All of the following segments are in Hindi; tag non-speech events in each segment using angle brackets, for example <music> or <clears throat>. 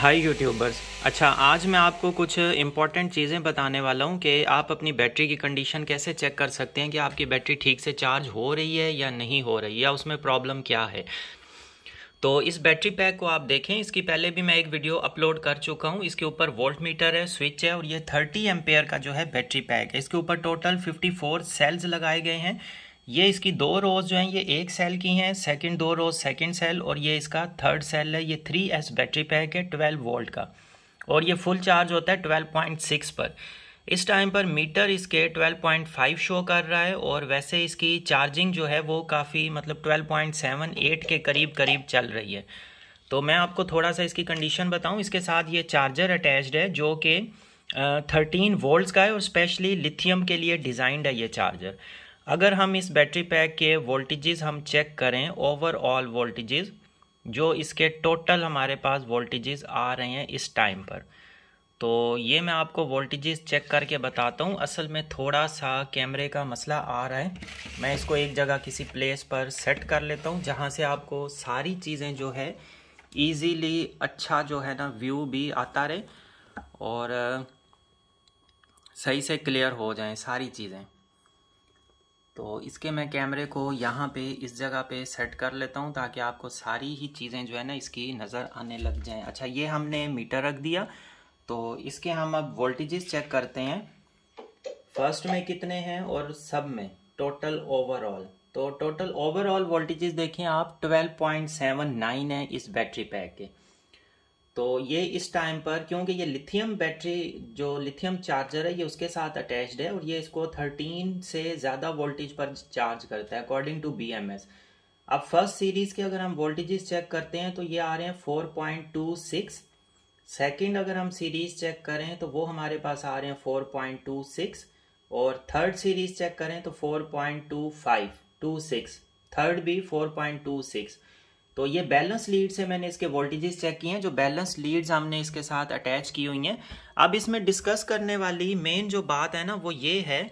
हाय यूट्यूबर्स अच्छा आज मैं आपको कुछ इंपॉर्टेंट चीज़ें बताने वाला हूँ कि आप अपनी बैटरी की कंडीशन कैसे चेक कर सकते हैं कि आपकी बैटरी ठीक से चार्ज हो रही है या नहीं हो रही या उसमें प्रॉब्लम क्या है तो इस बैटरी पैक को आप देखें इसकी पहले भी मैं एक वीडियो अपलोड कर चुका हूँ इसके ऊपर वोल्ट मीटर है स्विच है और ये थर्टी एम्पेयर का जो है बैटरी पैक है इसके ऊपर टोटल फिफ्टी सेल्स लगाए गए हैं ये इसकी दो रोज जो हैं ये एक सेल की हैं सेकंड दो रोज सेकंड सेल और ये इसका थर्ड सेल है ये थ्री एस बैटरी पैक है ट्वेल्व वोल्ट का और ये फुल चार्ज होता है ट्वेल्व पॉइंट सिक्स पर इस टाइम पर मीटर इसके ट्वेल्व पॉइंट फाइव शो कर रहा है और वैसे इसकी चार्जिंग जो है वो काफ़ी मतलब ट्वेल्व पॉइंट सेवन एट के करीब करीब चल रही है तो मैं आपको थोड़ा सा इसकी कंडीशन बताऊँ इसके साथ ये चार्जर अटैच्ड है जो कि थर्टीन वोल्ट का है और स्पेशली लिथियम के लिए डिज़ाइंड है ये चार्जर अगर हम इस बैटरी पैक के वोल्टेजेस हम चेक करें ओवरऑल वोल्टेजेस जो इसके टोटल हमारे पास वोल्टेजेस आ रहे हैं इस टाइम पर तो ये मैं आपको वोल्टेजेस चेक करके बताता हूँ असल में थोड़ा सा कैमरे का मसला आ रहा है मैं इसको एक जगह किसी प्लेस पर सेट कर लेता हूँ जहाँ से आपको सारी चीज़ें जो है ईजीली अच्छा जो है ना व्यू भी आता रहे और सही से क्लियर हो जाएँ सारी चीज़ें तो इसके मैं कैमरे को यहाँ पे इस जगह पे सेट कर लेता हूँ ताकि आपको सारी ही चीज़ें जो है ना इसकी नज़र आने लग जाएं अच्छा ये हमने मीटर रख दिया तो इसके हम अब वोल्टेजेस चेक करते हैं फर्स्ट में कितने हैं और सब में टोटल ओवरऑल तो टोटल ओवरऑल वोल्टेजेस देखें आप 12.79 है इस बैटरी पैक के तो ये इस टाइम पर क्योंकि ये लिथियम बैटरी जो लिथियम चार्जर है ये उसके साथ अटैच्ड है और ये इसको 13 से ज़्यादा वोल्टेज पर चार्ज करता है अकॉर्डिंग टू बी अब फर्स्ट सीरीज़ के अगर हम वोल्टेजेस चेक करते हैं तो ये आ रहे हैं 4.26 सेकेंड अगर हम सीरीज़ चेक करें तो वो हमारे पास आ रहे हैं 4.26 और थर्ड सीरीज़ चेक करें तो 4.25 26 थर्ड भी 4.26 तो ये बैलेंस लीड से मैंने इसके वोल्टेजेस चेक किए हैं जो बैलेंस लीड्स हमने इसके साथ अटैच की हुई हैं अब इसमें डिस्कस करने वाली मेन जो बात है ना वो ये है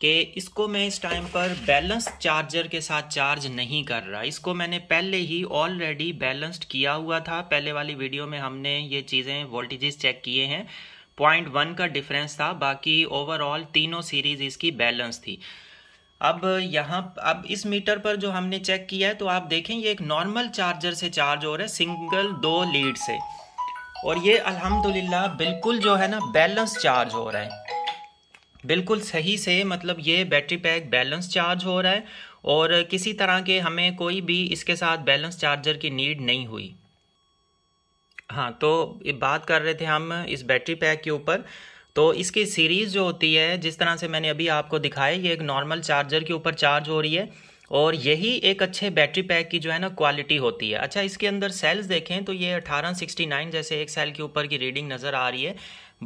कि इसको मैं इस टाइम पर बैलेंस चार्जर के साथ चार्ज नहीं कर रहा इसको मैंने पहले ही ऑलरेडी बैलेंस्ड किया हुआ था पहले वाली वीडियो में हमने ये चीज़ें वोल्टेजेस चेक किए हैं पॉइंट वन का डिफरेंस था बाकी ओवरऑल तीनों सीरीज इसकी बैलेंस थी अब यहाँ अब इस मीटर पर जो हमने चेक किया है तो आप देखें ये एक नॉर्मल चार्जर से चार्ज हो रहा है सिंगल दो लीड से और ये अल्हम्दुलिल्लाह बिल्कुल जो है ना बैलेंस चार्ज हो रहा है बिल्कुल सही से मतलब ये बैटरी पैक बैलेंस चार्ज हो रहा है और किसी तरह के हमें कोई भी इसके साथ बैलेंस चार्जर की नीड नहीं हुई हाँ तो बात कर रहे थे हम इस बैटरी पैक के ऊपर तो इसकी सीरीज़ जो होती है जिस तरह से मैंने अभी आपको दिखाया ये एक नॉर्मल चार्जर के ऊपर चार्ज हो रही है और यही एक अच्छे बैटरी पैक की जो है ना क्वालिटी होती है अच्छा इसके अंदर सेल्स देखें तो ये 1869 जैसे एक सेल के ऊपर की रीडिंग नज़र आ रही है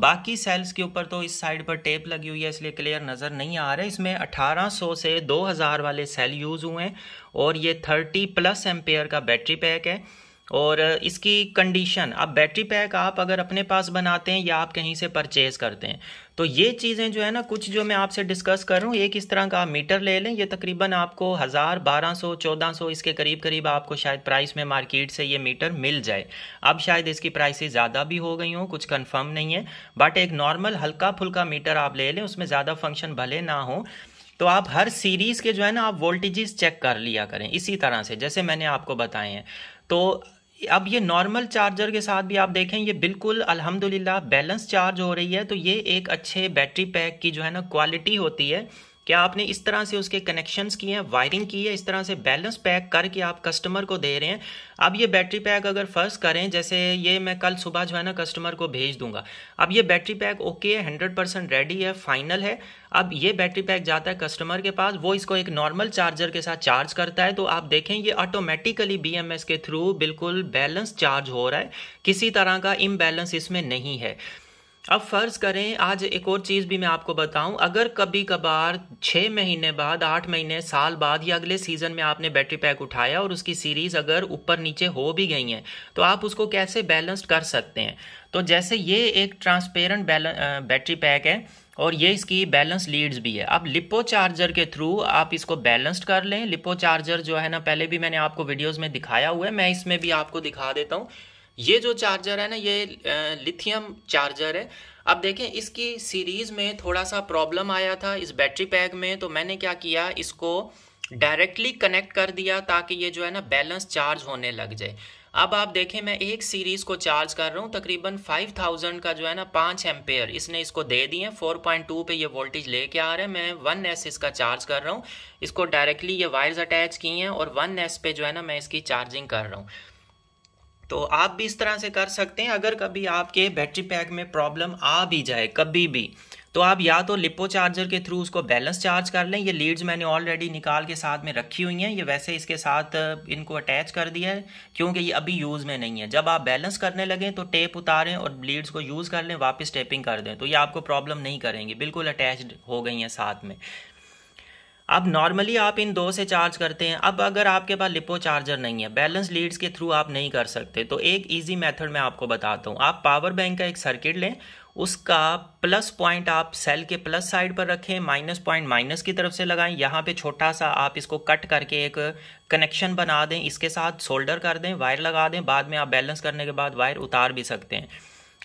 बाकी सेल्स के ऊपर तो इस साइड पर टेप लगी हुई है इसलिए क्लियर नज़र नहीं आ रहा है इसमें 1800 से 2000 वाले सेल यूज़ हुए हैं और ये 30 प्लस एम्पेयर का बैटरी पैक है और इसकी कंडीशन आप बैटरी पैक आप अगर अपने पास बनाते हैं या आप कहीं से परचेज करते हैं तो ये चीज़ें जो है ना कुछ जो मैं आपसे डिस्कस कर रहा हूँ एक इस तरह का आप मीटर ले लें ये तकरीबन आपको हज़ार बारह सौ चौदह सौ इसके करीब करीब आपको शायद प्राइस में मार्केट से ये मीटर मिल जाए अब शायद इसकी प्राइसेस ज़्यादा भी हो गई हों कुछ कन्फर्म नहीं है बट एक नॉर्मल हल्का फुल्का मीटर आप ले लें उसमें ज़्यादा फंक्शन भले ना हो तो आप हर सीरीज़ के जो है ना आप वोल्टेजेस चेक कर लिया करें इसी तरह से जैसे मैंने आपको बताए हैं तो अब ये नॉर्मल चार्जर के साथ भी आप देखें ये बिल्कुल अल्हम्दुलिल्लाह बैलेंस चार्ज हो रही है तो ये एक अच्छे बैटरी पैक की जो है ना क्वालिटी होती है क्या आपने इस तरह से उसके कनेक्शंस किए हैं वायरिंग की है इस तरह से बैलेंस पैक करके आप कस्टमर को दे रहे हैं अब ये बैटरी पैक अगर फर्स्ट करें जैसे ये मैं कल सुबह जो है ना कस्टमर को भेज दूंगा अब ये बैटरी पैक ओके है हंड्रेड परसेंट रेडी है फाइनल है अब ये बैटरी पैक जाता है कस्टमर के पास वो इसको एक नॉर्मल चार्जर के साथ चार्ज करता है तो आप देखें ये ऑटोमेटिकली बी के थ्रू बिल्कुल बैलेंस चार्ज हो रहा है किसी तरह का इम्बैलेंस इसमें नहीं है अब फ़र्ज़ करें आज एक और चीज़ भी मैं आपको बताऊं अगर कभी कभार छः महीने बाद आठ महीने साल बाद या अगले सीज़न में आपने बैटरी पैक उठाया और उसकी सीरीज़ अगर ऊपर नीचे हो भी गई हैं तो आप उसको कैसे बैलेंस्ड कर सकते हैं तो जैसे ये एक ट्रांसपेरेंट बैटरी पैक है और ये इसकी बैलेंस लीड्स भी है आप लिपो चार्जर के थ्रू आप इसको बैलेंस्ड कर लें लिपो चार्जर जो है ना पहले भी मैंने आपको वीडियोस में दिखाया हुआ है मैं इसमें भी आपको दिखा देता हूँ ये जो चार्जर है ना ये लिथियम चार्जर है अब देखें इसकी सीरीज़ में थोड़ा सा प्रॉब्लम आया था इस बैटरी पैक में तो मैंने क्या किया इसको डायरेक्टली कनेक्ट कर दिया ताकि ये जो है ना बैलेंस चार्ज होने लग जाए अब आप देखें मैं एक सीरीज़ को चार्ज कर रहा हूँ तकरीबन 5000 का जो है ना पाँच एम्पेयर इसने इसको दे दिए 4.2 पे ये वोल्टेज लेके आ रहा है मैं वन एस इसका चार्ज कर रहा हूँ इसको डायरेक्टली ये वायर्स अटैच किए हैं और वन एस पे जो है ना मैं इसकी चार्जिंग कर रहा हूँ तो आप भी इस तरह से कर सकते हैं अगर कभी आपके बैटरी पैक में प्रॉब्लम आ भी जाए कभी भी तो आप या तो लिपो चार्जर के थ्रू उसको बैलेंस चार्ज कर लें ये लीड्स मैंने ऑलरेडी निकाल के साथ में रखी हुई हैं ये वैसे इसके साथ इनको अटैच कर दिया है क्योंकि ये अभी यूज़ में नहीं है जब आप बैलेंस करने लगें तो टेप उतारें और लीड्स को यूज़ कर लें वापस टेपिंग कर दें तो ये आपको प्रॉब्लम नहीं करेंगी बिल्कुल अटैच हो गई हैं साथ में अब नॉर्मली आप इन दो से चार्ज करते हैं अब अगर आपके पास लिपो चार्जर नहीं है बैलेंस लीड्स के थ्रू आप नहीं कर सकते तो एक इजी मेथड मैं आपको बताता हूँ आप पावर बैंक का एक सर्किट लें उसका प्लस पॉइंट आप सेल के प्लस साइड पर रखें माइनस पॉइंट माइनस की तरफ से लगाएं यहाँ पे छोटा सा आप इसको कट करके एक कनेक्शन बना दें इसके साथ सोल्डर कर दें वायर लगा दें बाद में आप बैलेंस करने के बाद वायर उतार भी सकते हैं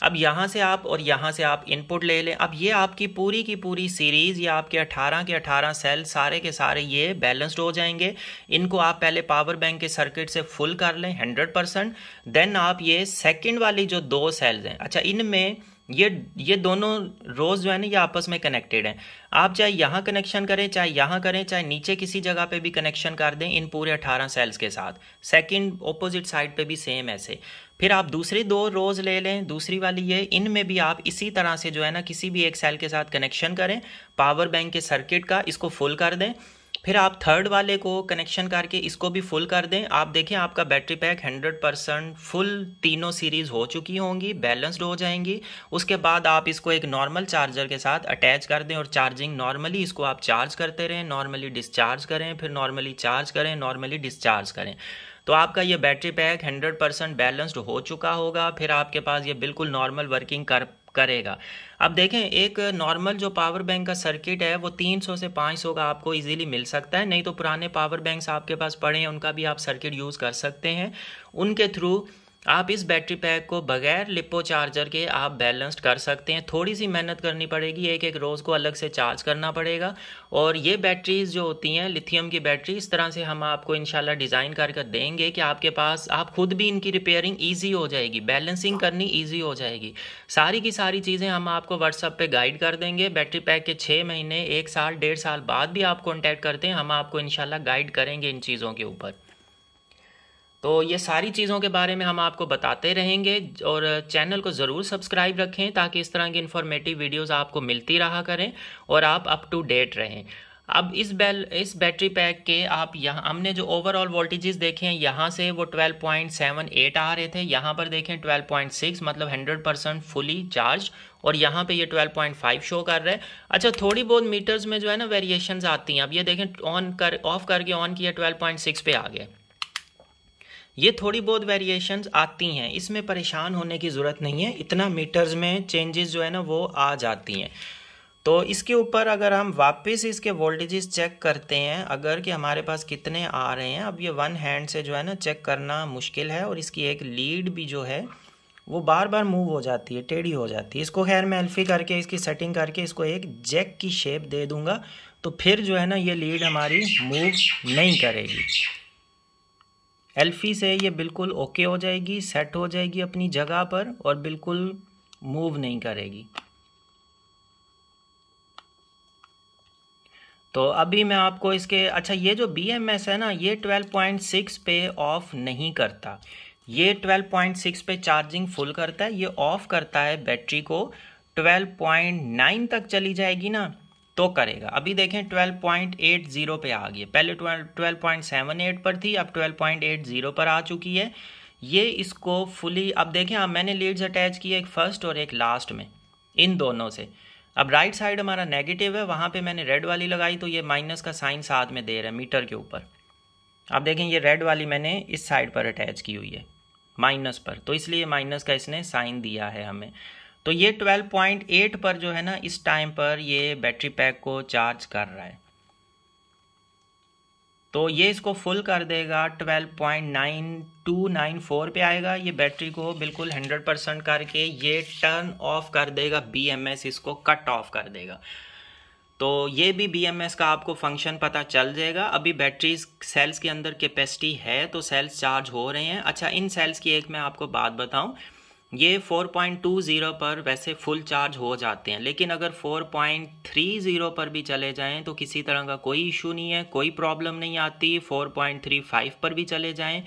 अब यहाँ से आप और यहाँ से आप इनपुट ले लें अब ये आपकी पूरी की पूरी सीरीज़ या आपके 18 के 18 सेल सारे के सारे ये बैलेंस्ड हो जाएंगे इनको आप पहले पावर बैंक के सर्किट से फुल कर लें 100 परसेंट देन आप ये सेकेंड वाली जो दो सेल्स हैं अच्छा इनमें ये ये दोनों रोज़ जो है ना ये आपस में कनेक्टेड हैं आप चाहे यहाँ कनेक्शन करें चाहे यहाँ करें चाहे नीचे किसी जगह पे भी कनेक्शन कर दें इन पूरे 18 सेल्स के साथ सेकंड ऑपोजिट साइड पे भी सेम ऐसे फिर आप दूसरी दो रोज़ ले लें दूसरी वाली ये इन में भी आप इसी तरह से जो है ना किसी भी एक सेल के साथ कनेक्शन करें पावर बैंक के सर्किट का इसको फुल कर दें फिर आप थर्ड वाले को कनेक्शन करके इसको भी फुल कर दें आप देखें आपका बैटरी पैक 100 परसेंट फुल तीनों सीरीज़ हो चुकी होंगी बैलेंस्ड हो जाएंगी उसके बाद आप इसको एक नॉर्मल चार्जर के साथ अटैच कर दें और चार्जिंग नॉर्मली इसको आप चार्ज करते रहें नॉर्मली डिस्चार्ज करें फिर नॉर्मली चार्ज करें नॉर्मली डिस्चार्ज करें तो आपका ये बैटरी पैक 100 परसेंट बैलेंस्ड हो चुका होगा फिर आपके पास ये बिल्कुल नॉर्मल वर्किंग कर करेगा अब देखें एक नॉर्मल जो पावर बैंक का सर्किट है वो 300 से 500 का आपको इजीली मिल सकता है नहीं तो पुराने पावर बैंक्स आपके पास पड़े हैं उनका भी आप सर्किट यूज़ कर सकते हैं उनके थ्रू आप इस बैटरी पैक को बगैर लिपो चार्जर के आप बैलेंस्ड कर सकते हैं थोड़ी सी मेहनत करनी पड़ेगी एक एक रोज़ को अलग से चार्ज करना पड़ेगा और ये बैटरीज़ जो होती हैं लिथियम की बैटरी इस तरह से हम आपको इंशाल्लाह डिज़ाइन कर कर देंगे कि आपके पास आप खुद भी इनकी रिपेयरिंग ईजी हो जाएगी बैलेंसिंग करनी ईजी हो जाएगी सारी की सारी चीज़ें हम आपको व्हाट्सअप पर गाइड कर देंगे बैटरी पैक के छः महीने एक साल डेढ़ साल बाद भी आप कॉन्टैक्ट करते हैं हम आपको इन गाइड करेंगे इन चीज़ों के ऊपर तो ये सारी चीज़ों के बारे में हम आपको बताते रहेंगे और चैनल को ज़रूर सब्सक्राइब रखें ताकि इस तरह की इन्फॉर्मेटिव वीडियोस आपको मिलती रहा करें और आप अप टू डेट रहें अब इस बेल इस बैटरी पैक के आप यहाँ हमने जो ओवरऑल वोल्टेजेस देखे हैं यहाँ से वो 12.78 आ रहे थे यहाँ पर देखें 12.6 मतलब 100 परसेंट फुली चार्ज और यहाँ पे ये 12.5 शो कर रहा है अच्छा थोड़ी बहुत मीटर्स में जो है ना वेरिएशंस आती हैं अब ये देखें ऑन कर ऑफ करके ऑन किया 12.6 पे आ गया ये थोड़ी बहुत वेरिएशंस आती हैं इसमें परेशान होने की ज़रूरत नहीं है इतना मीटर्स में चेंजेस जो है ना वो आ जाती हैं तो इसके ऊपर अगर हम वापस इसके वोल्टेजेस चेक करते हैं अगर कि हमारे पास कितने आ रहे हैं अब ये वन हैंड से जो है ना चेक करना मुश्किल है और इसकी एक लीड भी जो है वो बार बार मूव हो जाती है टेढ़ी हो जाती है इसको खैर मैं एल्फी करके इसकी सेटिंग करके इसको एक जैक की शेप दे दूंगा तो फिर जो है ना ये लीड हमारी मूव नहीं करेगी एल्फी से ये बिल्कुल ओके हो जाएगी सेट हो जाएगी अपनी जगह पर और बिल्कुल मूव नहीं करेगी तो अभी मैं आपको इसके अच्छा ये जो बी एम एस है ना ये 12.6 पे ऑफ नहीं करता ये 12.6 पे चार्जिंग फुल करता है ये ऑफ करता है बैटरी को 12.9 तक चली जाएगी ना तो करेगा अभी देखें 12.80 पे आ गई है पहले 12.78 पर थी अब 12.80 पर आ चुकी है ये इसको फुली अब देखें अब हाँ, मैंने लीड्स अटैच किए एक फर्स्ट और एक लास्ट में इन दोनों से अब राइट साइड हमारा नेगेटिव है वहाँ पे मैंने रेड वाली लगाई तो ये माइनस का साइन साथ में दे रहा है मीटर के ऊपर अब देखें ये रेड वाली मैंने इस साइड पर अटैच की हुई है माइनस पर तो इसलिए माइनस का इसने साइन दिया है हमें तो ये 12.8 पर जो है ना इस टाइम पर ये बैटरी पैक को चार्ज कर रहा है तो ये इसको फुल कर देगा 12.9294 पे आएगा ये बैटरी को बिल्कुल 100 परसेंट करके ये टर्न ऑफ कर देगा बीएमएस इसको कट ऑफ कर देगा तो ये भी बीएमएस का आपको फंक्शन पता चल जाएगा अभी बैटरी सेल्स के अंदर कैपेसिटी है तो सेल्स चार्ज हो रहे हैं अच्छा इन सेल्स की एक मैं आपको बात बताऊं ये 4.20 पर वैसे फुल चार्ज हो जाते हैं लेकिन अगर 4.30 पर भी चले जाएं तो किसी तरह का कोई इशू नहीं है कोई प्रॉब्लम नहीं आती 4.35 पर भी चले जाएं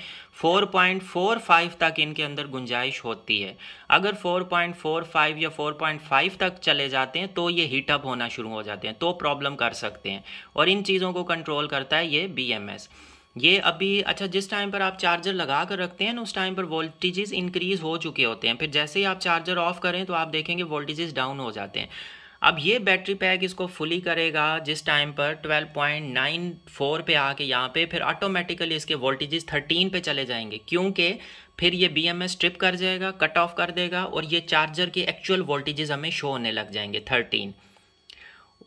4.45 तक इनके अंदर गुंजाइश होती है अगर 4.45 या 4.5 तक चले जाते हैं तो ये हीटअप होना शुरू हो जाते हैं तो प्रॉब्लम कर सकते हैं और इन चीज़ों को कंट्रोल करता है ये बी ये अभी अच्छा जिस टाइम पर आप चार्जर लगा कर रखते हैं ना उस टाइम पर वोल्टेजेस इंक्रीज़ हो चुके होते हैं फिर जैसे ही आप चार्जर ऑफ करें तो आप देखेंगे वोल्टेजेस डाउन हो जाते हैं अब ये बैटरी पैक इसको फुली करेगा जिस टाइम पर 12.94 पे आके यहाँ पे फिर ऑटोमेटिकली इसके वोल्टेजेस 13 पे चले जाएंगे क्योंकि फिर ये बी एम स्ट्रिप कर जाएगा कट ऑफ कर देगा और ये चार्जर के एक्चुअल वोल्टेजेस हमें शो होने लग जाएंगे 13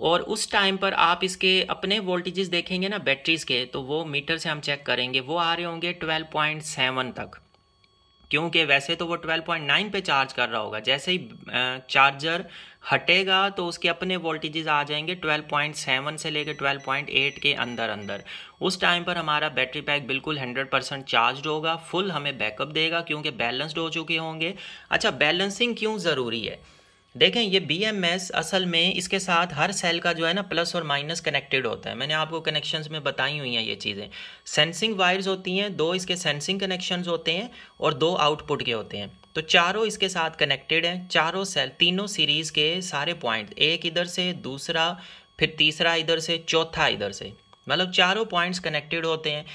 और उस टाइम पर आप इसके अपने वोल्टेजेस देखेंगे ना बैटरीज के तो वो मीटर से हम चेक करेंगे वो आ रहे होंगे 12.7 तक क्योंकि वैसे तो वो 12.9 पे चार्ज कर रहा होगा जैसे ही चार्जर हटेगा तो उसके अपने वोल्टेजेस आ जाएंगे 12.7 से लेकर 12.8 के अंदर अंदर उस टाइम पर हमारा बैटरी पैक बिल्कुल 100 परसेंट चार्ज होगा फुल हमें बैकअप देगा क्योंकि बैलेंस्ड हो चुके होंगे अच्छा बैलेंसिंग क्यों ज़रूरी है देखें ये बी एम एस असल में इसके साथ हर सेल का जो है ना प्लस और माइनस कनेक्टेड होता है मैंने आपको कनेक्शंस में बताई हुई हैं ये चीज़ें सेंसिंग वायर्स होती हैं दो इसके सेंसिंग कनेक्शंस होते हैं और दो आउटपुट के होते हैं तो चारों इसके साथ कनेक्टेड हैं चारों सेल तीनों सीरीज़ के सारे पॉइंट एक इधर से दूसरा फिर तीसरा इधर से चौथा इधर से मतलब चारों पॉइंट्स कनेक्टेड होते हैं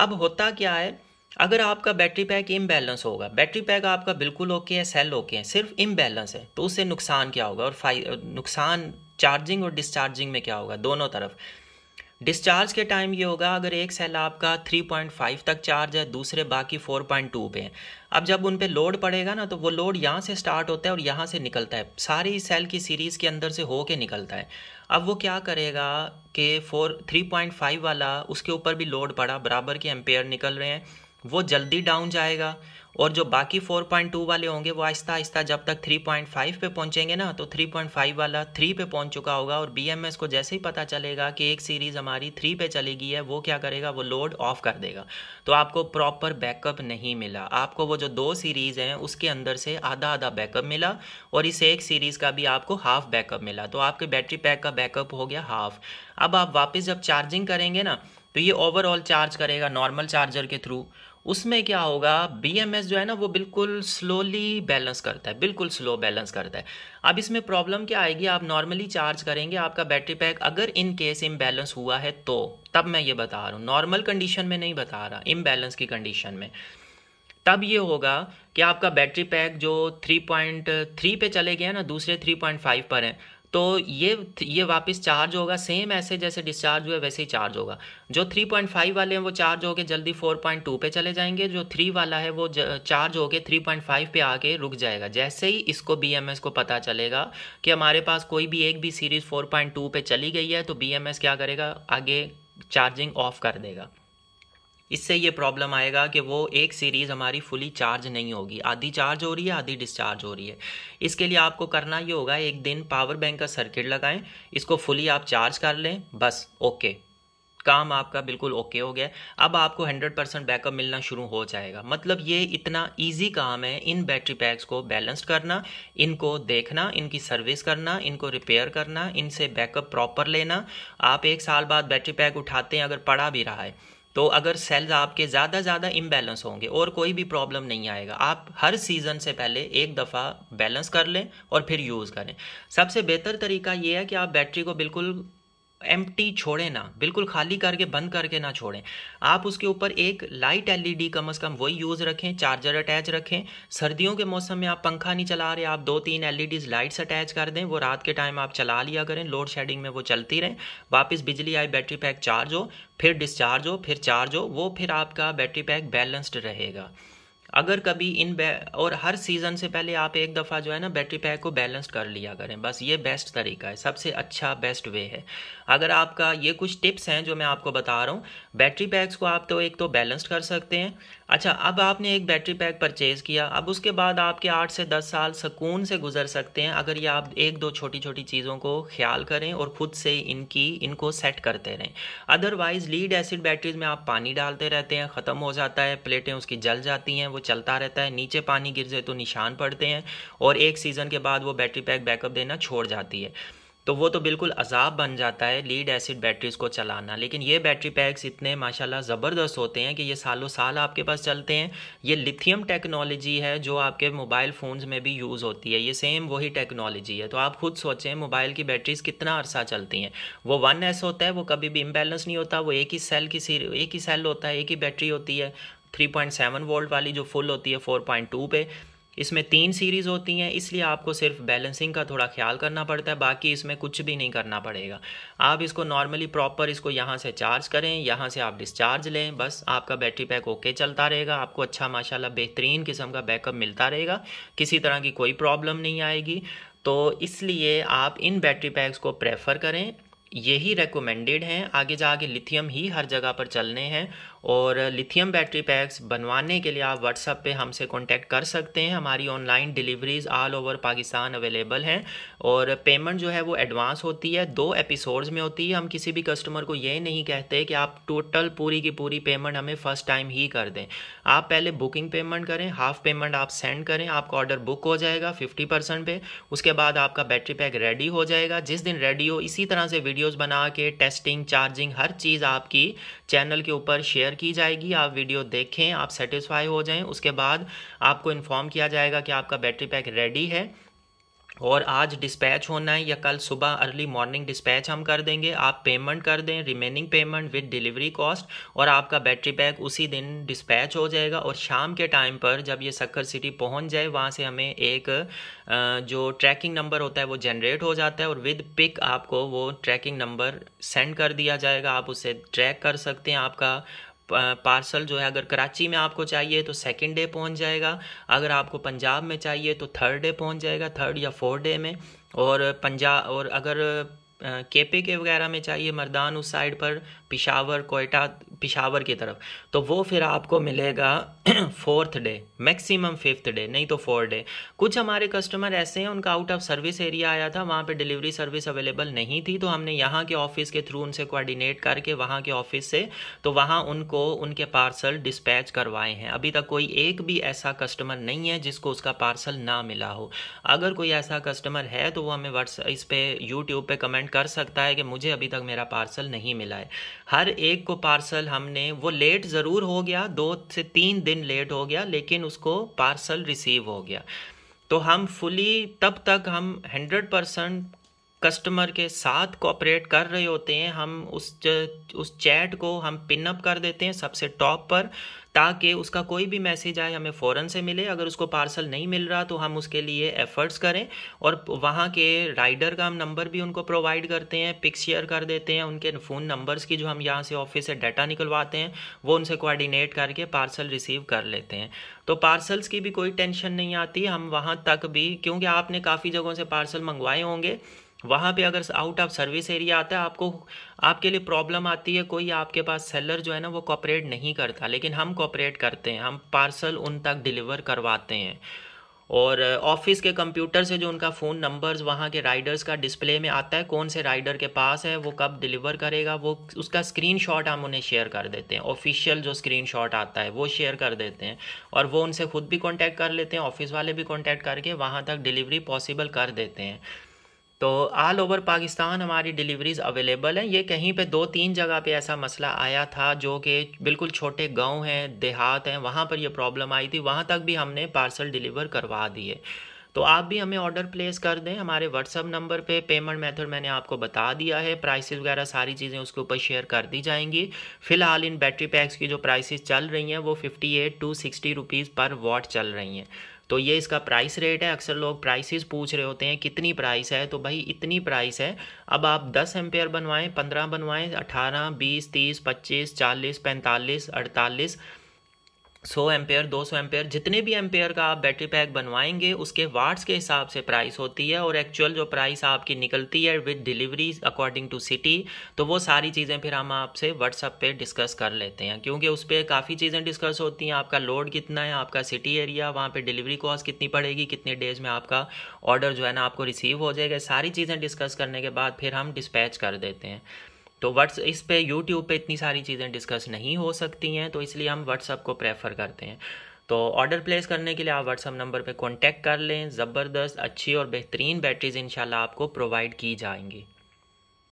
अब होता क्या है अगर आपका बैटरी पैक इम्बैलेंस होगा बैटरी पैक आपका बिल्कुल ओके है सेल ओके है सिर्फ इम्बैलेंस है तो उससे नुकसान क्या होगा और फाइ नुकसान चार्जिंग और डिस्चार्जिंग में क्या होगा दोनों तरफ डिस्चार्ज के टाइम ये होगा अगर एक सेल आपका 3.5 तक चार्ज है दूसरे बाकी 4.2 पे हैं अब जब उन पर लोड पड़ेगा ना तो वो लोड यहाँ से स्टार्ट होता है और यहाँ से निकलता है सारी सेल की सीरीज़ के अंदर से हो के निकलता है अब वो क्या करेगा कि फोर थ्री वाला उसके ऊपर भी लोड पड़ा बराबर के एम्पेयर निकल रहे हैं वो जल्दी डाउन जाएगा और जो बाकी 4.2 वाले होंगे वो आहिस्ता आहिस्ता जब तक 3.5 पे पहुंचेंगे ना तो 3.5 वाला 3 पे पहुंच चुका होगा और बीएमएस को जैसे ही पता चलेगा कि एक सीरीज़ हमारी 3 पे चली गई है वो क्या करेगा वो लोड ऑफ कर देगा तो आपको प्रॉपर बैकअप नहीं मिला आपको वो जो दो सीरीज़ हैं उसके अंदर से आधा आधा बैकअप मिला और इस एक सीरीज़ का भी आपको हाफ बैकअप मिला तो आपके बैटरी पैक का बैकअप हो गया हाफ अब आप वापस जब चार्जिंग करेंगे ना तो ये ओवरऑल चार्ज करेगा नॉर्मल चार्जर के थ्रू उसमें क्या होगा एस जो है ना वो बिल्कुल स्लोली बैलेंस करता है बिल्कुल स्लो बैलेंस करता है अब इसमें प्रॉब्लम क्या आएगी आप नॉर्मली चार्ज करेंगे आपका बैटरी पैक अगर इन केस इम्बैलेंस हुआ है तो तब मैं ये बता रहा हूँ नॉर्मल कंडीशन में नहीं बता रहा इम्बैलेंस की कंडीशन में तब ये होगा कि आपका बैटरी पैक जो 3.3 पे चले गया ना दूसरे 3.5 पर है तो ये ये वापस चार्ज होगा सेम ऐसे जैसे डिस्चार्ज हुए वैसे ही चार्ज होगा जो 3.5 वाले हैं वो चार्ज होके जल्दी 4.2 पे चले जाएंगे जो 3 वाला है वो चार्ज होके 3.5 पे आके रुक जाएगा जैसे ही इसको बीएमएस को पता चलेगा कि हमारे पास कोई भी एक भी सीरीज़ 4.2 पे चली गई है तो बीएमएस क्या करेगा आगे चार्जिंग ऑफ कर देगा इससे ये प्रॉब्लम आएगा कि वो एक सीरीज़ हमारी फुली चार्ज नहीं होगी आधी चार्ज हो रही है आधी डिस्चार्ज हो रही है इसके लिए आपको करना ये होगा एक दिन पावर बैंक का सर्किट लगाएं इसको फुली आप चार्ज कर लें बस ओके काम आपका बिल्कुल ओके हो गया अब आपको 100 परसेंट बैकअप मिलना शुरू हो जाएगा मतलब ये इतना इजी काम है इन बैटरी पैक्स को बैलेंस करना इनको देखना इनकी सर्विस करना इनको रिपेयर करना इनसे बैकअप प्रॉपर लेना आप एक साल बाद बैटरी पैक उठाते हैं अगर पड़ा भी रहा है तो अगर सेल्स आपके ज़्यादा ज़्यादा इम्बैलेंस होंगे और कोई भी प्रॉब्लम नहीं आएगा आप हर सीज़न से पहले एक दफ़ा बैलेंस कर लें और फिर यूज़ करें सबसे बेहतर तरीका ये है कि आप बैटरी को बिल्कुल एम छोड़ें ना बिल्कुल खाली करके बंद करके ना छोड़ें आप उसके ऊपर एक लाइट एलईडी कम अज़ कम वही यूज़ रखें चार्जर अटैच रखें सर्दियों के मौसम में आप पंखा नहीं चला रहे आप दो तीन एलईडीज लाइट्स अटैच कर दें वो रात के टाइम आप चला लिया करें लोड शेडिंग में वो चलती रहें वापस बिजली आई बैटरी पैक चार्ज हो फिर डिस्चार्ज हो फिर चार्ज हो वो फिर आपका बैटरी पैक बैलेंस्ड रहेगा अगर कभी इन और हर सीज़न से पहले आप एक दफ़ा जो है ना बैटरी पैक को बैलेंस कर लिया करें बस ये बेस्ट तरीका है सबसे अच्छा बेस्ट वे है अगर आपका ये कुछ टिप्स हैं जो मैं आपको बता रहा हूँ बैटरी पैक्स को आप तो एक तो बैलेंस्ड कर सकते हैं अच्छा अब आपने एक बैटरी पैक परचेज़ किया अब उसके बाद आपके आठ से दस साल सुकून से गुजर सकते हैं अगर ये आप एक दो छोटी छोटी चीज़ों को ख्याल करें और ख़ुद से इनकी इनको सेट करते रहें अदरवाइज़ लीड एसिड बैटरीज में आप पानी डालते रहते हैं ख़त्म हो जाता है प्लेटें उसकी जल जाती हैं वो चलता रहता है नीचे पानी गिर जाए तो निशान पड़ते हैं और एक सीज़न के बाद वो बैटरी पैक बैकअप देना छोड़ जाती है तो वो तो बिल्कुल अजाब बन जाता है लीड एसिड बैटरीज को चलाना लेकिन ये बैटरी पैक्स इतने माशाल्लाह ज़बरदस्त होते हैं कि ये सालों साल आपके पास चलते हैं ये लिथियम टेक्नोलॉजी है जो आपके मोबाइल फ़ोन्स में भी यूज़ होती है ये सेम वही टेक्नोलॉजी है तो आप खुद सोचें मोबाइल की बैटरीज कितना अरसा चलती हैं वो वन एस होता है वो कभी भी इम्बेलेंस नहीं होता वो एक ही सेल की एक ही सेल होता है एक ही बैटरी होती है 3.7 वोल्ट वाली जो फुल होती है 4.2 पे इसमें तीन सीरीज़ होती हैं इसलिए आपको सिर्फ बैलेंसिंग का थोड़ा ख्याल करना पड़ता है बाकी इसमें कुछ भी नहीं करना पड़ेगा आप इसको नॉर्मली प्रॉपर इसको यहाँ से चार्ज करें यहाँ से आप डिस्चार्ज लें बस आपका बैटरी पैक ओके चलता रहेगा आपको अच्छा माशाल्लाह बेहतरीन किस्म का बैकअप मिलता रहेगा किसी तरह की कोई प्रॉब्लम नहीं आएगी तो इसलिए आप इन बैटरी पैक्स को प्रेफर करें यही रेकमेंडेड हैं आगे जाके लिथियम ही हर जगह पर चलने हैं और लिथियम बैटरी पैक्स बनवाने के लिए आप व्हाट्सअप पे हमसे कांटेक्ट कर सकते हैं हमारी online deliveries all over Pakistan available हैं और पेमेंट जो है वो एडवांस होती है दो एपिसोड्स में होती है हम किसी भी कस्टमर को ये नहीं कहते कि आप टोटल पूरी की पूरी पेमेंट हमें फ़र्स्ट टाइम ही कर दें आप पहले बुकिंग पेमेंट करें हाफ पेमेंट आप सेंड करें आपका ऑर्डर बुक हो जाएगा फिफ्टी परसेंट उसके बाद आपका बैटरी पैक रेडी हो जाएगा जिस दिन रेडी हो इसी तरह से वीडियोज़ बना के टेस्टिंग चार्जिंग हर चीज़ आपकी चैनल के ऊपर शेयर की जाएगी आप वीडियो देखें आप सेटिस्फाई हो जाएं उसके बाद आपको इन्फॉर्म किया जाएगा कि आपका बैटरी पैक रेडी है और आज डिस्पैच होना है या कल सुबह अर्ली मॉर्निंग डिस्पैच हम कर देंगे आप पेमेंट कर दें remaining payment with delivery cost और आपका बैटरी पैक उसी दिन डिस्पैच हो जाएगा और शाम के टाइम पर जब ये सक्कर सिटी पहुंच जाए वहाँ से हमें एक जो ट्रैकिंग नंबर होता है वो जनरेट हो जाता है और विद पिक आपको वो ट्रैकिंग नंबर सेंड कर दिया जाएगा आप उसे ट्रैक कर सकते हैं आपका पार्सल जो है अगर कराची में आपको चाहिए तो सेकेंड डे पहुँच जाएगा अगर आपको पंजाब में चाहिए तो थर्ड डे पहुँच जाएगा थर्ड या फोर्थ डे में और पंजाब और अगर केपे के वगैरह में चाहिए मर्दान उस साइड पर पिशावर कोयटा पिशावर की तरफ तो वो फिर आपको मिलेगा <clears throat> fourth day maximum fifth day नहीं तो फोर्थ डे कुछ हमारे कस्टमर ऐसे हैं उनका आउट ऑफ सर्विस एरिया आया था वहाँ पे डिलीवरी सर्विस अवेलेबल नहीं थी तो हमने यहाँ के ऑफिस के थ्रू उनसे कोऑर्डिनेट करके वहाँ के ऑफिस से तो वहाँ उनको उनके पार्सल डिस्पैच करवाए हैं अभी तक कोई एक भी ऐसा कस्टमर नहीं है जिसको उसका पार्सल ना मिला हो अगर कोई ऐसा कस्टमर है तो वो हमें व्हाट्स इस पर यूट्यूब पर कमेंट कर सकता है कि मुझे अभी तक मेरा पार्सल नहीं मिला है हर एक को पार्सल हमने वो लेट ज़रूर हो गया दो से तीन दिन लेट हो गया लेकिन उसको पार्सल रिसीव हो गया तो हम फुली तब तक हम हंड्रेड परसेंट कस्टमर के साथ कोऑपरेट कर रहे होते हैं हम उस उस चैट को हम पिनअप कर देते हैं सबसे टॉप पर ताकि उसका कोई भी मैसेज आए हमें फ़ौर से मिले अगर उसको पार्सल नहीं मिल रहा तो हम उसके लिए एफ़र्ट्स करें और वहाँ के राइडर का हम नंबर भी उनको प्रोवाइड करते हैं पिक शेयर कर देते हैं उनके फ़ोन नंबर्स की जो हम यहाँ से ऑफिस से डाटा निकलवाते हैं वो उनसे कोऑर्डिनेट करके पार्सल रिसीव कर लेते हैं तो पार्सल्स की भी कोई टेंशन नहीं आती हम वहाँ तक भी क्योंकि आपने काफ़ी जगहों से पार्सल मंगवाए होंगे वहाँ पे अगर आउट ऑफ सर्विस एरिया आता है आपको आपके लिए प्रॉब्लम आती है कोई आपके पास सेलर जो है ना वो कॉपरेट नहीं करता लेकिन हम कॉपरेट करते हैं हम पार्सल उन तक डिलीवर करवाते हैं और ऑफिस uh, के कंप्यूटर से जो उनका फ़ोन नंबर्स वहाँ के राइडर्स का डिस्प्ले में आता है कौन से राइडर के पास है वो कब डिलीवर करेगा वो उसका स्क्रीनशॉट हम उन्हें शेयर कर देते हैं ऑफिशियल जो स्क्रीनशॉट आता है वो शेयर कर देते हैं और वो उनसे खुद भी कांटेक्ट कर लेते हैं ऑफिस वाले भी कांटेक्ट करके वहाँ तक डिलीवरी पॉसिबल कर देते हैं तो आल ओवर पाकिस्तान हमारी डिलीवरीज़ अवेलेबल हैं ये कहीं पे दो तीन जगह पे ऐसा मसला आया था जो कि बिल्कुल छोटे गांव हैं देहात हैं वहाँ पर ये प्रॉब्लम आई थी वहाँ तक भी हमने पार्सल डिलीवर करवा दिए तो आप भी हमें ऑर्डर प्लेस कर दें हमारे व्हाट्सअप नंबर पे पेमेंट मेथड मैंने आपको बता दिया है प्राइसेस वगैरह सारी चीज़ें उसके ऊपर शेयर कर दी जाएंगी फ़िलहाल इन बैटरी पैक्स की जो प्राइसेस चल रही हैं वो 58 टू 60 रुपीज़ पर वॉट चल रही हैं तो ये इसका प्राइस रेट है अक्सर लोग प्राइसेस पूछ रहे होते हैं कितनी प्राइस है तो भाई इतनी प्राइस है अब आप दस एम्पेयर बनवाएं पंद्रह बनवाएं 18 बीस तीस पच्चीस चालीस पैंतालीस अड़तालीस सौ एम्पेयर दो सौ एम्पेयर जितने भी एम्पेयर का आप बैटरी पैक बनवाएंगे उसके वाट्स के हिसाब से प्राइस होती है और एक्चुअल जो प्राइस आपकी निकलती है with delivery according to city तो वो सारी चीज़ें फिर हम आपसे व्हाट्सअप पे डिस्कस कर लेते हैं क्योंकि उस पर काफ़ी चीज़ें डिस्कस होती हैं आपका लोड कितना है आपका सिटी एरिया वहाँ पर डिलीवरी कॉस्ट कितनी पड़ेगी कितने डेज में आपका ऑर्डर जो है ना आपको रिसीव हो जाएगा सारी चीज़ें डिस्कस करने के बाद फिर हम डिस्पैच कर देते हैं तो व्हाट्स इस पे यूट्यूब पे इतनी सारी चीज़ें डिस्कस नहीं हो सकती हैं तो इसलिए हम व्हाट्सअप को प्रेफर करते हैं तो ऑर्डर प्लेस करने के लिए आप व्हाट्सअप नंबर पे कांटेक्ट कर लें ज़बरदस्त अच्छी और बेहतरीन बैटरीज इंशाल्लाह आपको प्रोवाइड की जाएंगी